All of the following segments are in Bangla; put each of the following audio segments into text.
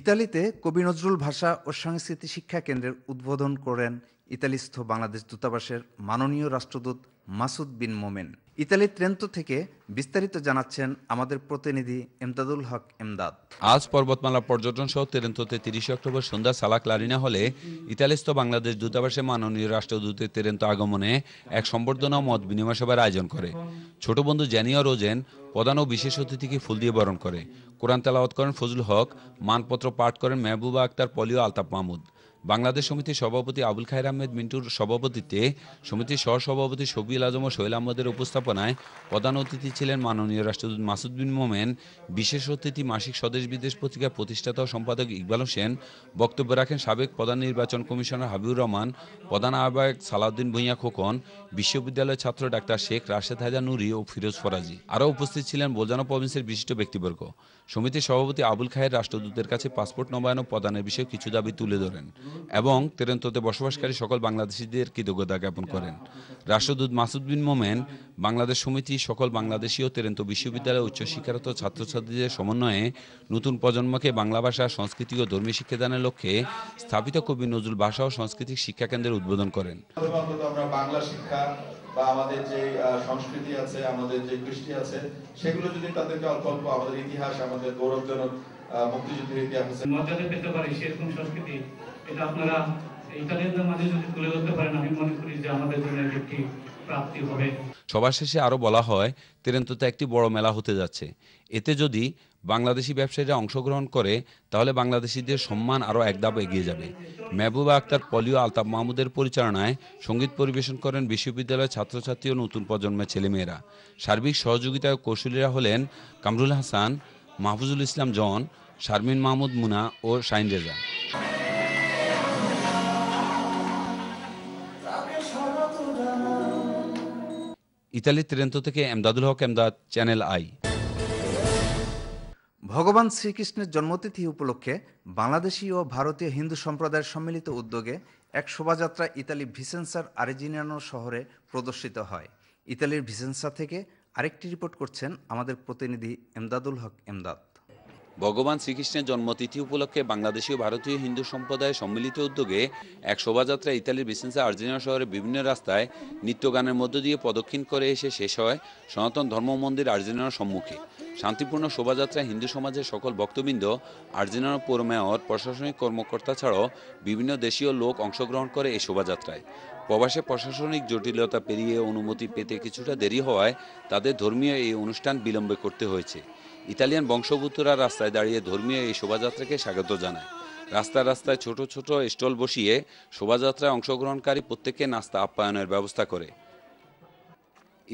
ইতালিতে কবি নজরুল ভাষা ও সংস্কৃতি শিক্ষা কেন্দ্রের উদ্বোধন করেন ইতালিস্থ বাংলাদেশ দূতাবাসের মাননীয় রাষ্ট্রদূত মাসুদ বিন মোমেন ইতালি ট্রেন্টো থেকে বিস্তারিত জানাচ্ছেন আমাদের প্রতিনিধি এমদাদুল হক এমদাদ আজ পর্বতমালা পর্যটন সহ তেরেন্ততে তিরিশে অক্টোবর সন্ধ্যা সালাক লারিনা হলে ইতালিস্থ বাংলাদেশ দূতাবাসে মাননীয় রাষ্ট্রদূতের তেরেন্ত আগমনে এক সম্বর্ধনা মত বিনিময় সভার আয়োজন করে ছোট বন্ধু জ্যানিয়া রোজেন প্রধান ও বিশেষ অতিথিকে ফুল দিয়ে বরণ করে কোরআন তেলাওয়াত করেন ফজলুল হক মানপত্র পাঠ করেন মেহবুবা আক্তার পলিও আলতাফ মাহমুদ বাংলাদেশ সমিতির সভাপতি আবুল খায়ের আহমেদ মিন্টুর সভাপতিত্বে সমিতির সহসভাপতি শফিল আজম ও সোহেল আহমদের উপস্থাপনায় প্রধান অতিথি ছিলেন মাননীয় রাষ্ট্রদূত মাসুদ বিন মোমেন বিশেষ অতিথি মাসিক স্বদেশ বিদেশ পত্রিকার প্রতিষ্ঠাতা ও সম্পাদক ইকবাল হোসেন বক্তব্য রাখেন সাবেক প্রধান নির্বাচন কমিশনার হাবিবুর রহমান প্রধান আহ্বায়ক সালাউদ্দিন ভূঁইয়া খোকন বিশ্ববিদ্যালয়ের ছাত্র ডাক্তার শেখ রাশেদ হাজা নুরি ও ফিরোজ ফরাজি আরও উপস্থিত ছিলেন বোলজানা প্রভিন্সের বিশিষ্ট ব্যক্তিবর্গ সমিতির সভাপতি আবুল খায়ের রাষ্ট্রদূতের কাছে পাসপোর্ট নবায়ন ও প্রদানের বিষয়ে কিছু দাবি তুলে ধরেন এবং তেরেন্ততে বসবাসকারী সকল বাংলাদেশিদের কৃতজ্ঞতা জ্ঞাপন করেন রাষ্ট্রদূত মাসুদ বিন মোমেন বাংলাদেশ সমিতি সকল বাংলাদেশী ও তেরেন্ত বিশ্ববিদ্যালয়ে উচ্চশিক্ষারত ছাত্রছাত্রীদের সমন্বয়ে নতুন প্রজন্মকে বাংলা ভাষা সংস্কৃতি ও ধর্মীয় শিক্ষাদানের লক্ষ্যে স্থাপিত কবি নজরুল ভাষা ও সাংস্কৃতিক শিক্ষাকেন্দ্রের উদ্বোধন করেন বা আমাদের যে সংস্কৃতি আছে আমাদের যে কৃষ্টি আছে সেগুলো যদি তাদেরকে অল্প অল্প আমাদের ইতিহাস আমাদের গৌরবজনক মর্যাদা পেতে পারে সেরকম সংস্কৃতি এটা আপনারা ইতালিয়ানদের মাঝে যদি তুলে ধরতে পারেন আমি মনে করি যে আমাদের জন্য একটি প্রাপ্তি হবে সবার শেষে আরও বলা হয় তেরেন্ততে একটি বড় মেলা হতে যাচ্ছে এতে যদি বাংলাদেশি ব্যবসায়ীরা অংশগ্রহণ করে তাহলে বাংলাদেশিদের সম্মান আরও এক ধাপ এগিয়ে যাবে মেহবুবা আক্তার পলিও আলতাফ মাহমুদের পরিচালনায় সঙ্গীত পরিবেশন করেন বিশ্ববিদ্যালয়ের ছাত্রছাত্রী ও নতুন প্রজন্মের ছেলেমেয়েরা সার্বিক সহযোগিতা কৌশলীরা হলেন কামরুল হাসান মাহফুজুল ইসলাম জন শারমিন মাহমুদ মুনা ও শাইন রেজা ইতালির ট্রেন্টো থেকে এমদাদুল হক এমদাদ চ্যানেল আই ভগবান শ্রীকৃষ্ণের জন্মতিথি উপলক্ষে বাংলাদেশি ও ভারতীয় হিন্দু সম্প্রদায়ের সম্মিলিত উদ্যোগে এক শোভাযাত্রা ইতালি ভিসেন্সার আরেজিনিয়ানো শহরে প্রদর্শিত হয় ইতালির ভিসেন্সা থেকে আরেকটি রিপোর্ট করছেন আমাদের প্রতিনিধি এমদাদুল হক এমদাদ ভগবান শ্রীকৃষ্ণের জন্মতিথি উপলক্ষে বাংলাদেশী ও ভারতীয় হিন্দু সম্প্রদায়ের সম্মিলিত উদ্যোগে এক শোভাযাত্রা ইতালির বিশেষ আর্জেন্টিনা শহরের বিভিন্ন রাস্তায় নিত্যগানের মধ্য দিয়ে প্রদক্ষিণ করে এসে শেষ হয় সনাতন ধর্ম মন্দির আর্জেন্টিনার সম্মুখে শান্তিপূর্ণ শোভাযাত্রা হিন্দু সমাজের সকল ভক্তবৃন্দ আর্জেন্টিনার পৌর মেয়র প্রশাসনিক কর্মকর্তা ছাড়াও বিভিন্ন দেশীয় লোক অংশগ্রহণ করে এই শোভাযাত্রায় প্রবাসে প্রশাসনিক জটিলতা পেরিয়ে অনুমতি পেতে কিছুটা দেরি হওয়ায় তাদের ধর্মীয় এই অনুষ্ঠান বিলম্বে করতে হয়েছে ইতালিয়ান বংশভূতরা রাস্তায় দাঁড়িয়ে ধর্মীয় এই শোভাযাত্রাকে স্বাগত জানায় রাস্তা রাস্তায় ছোট ছোট স্টল বসিয়ে শোভাযাত্রায় অংশগ্রহণকারী প্রত্যেককে নাস্তা আপ্যায়নের ব্যবস্থা করে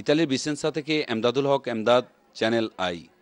ইতালির বিসেন্সা থেকে এমদাদুল হক এমদাদ চ্যানেল আই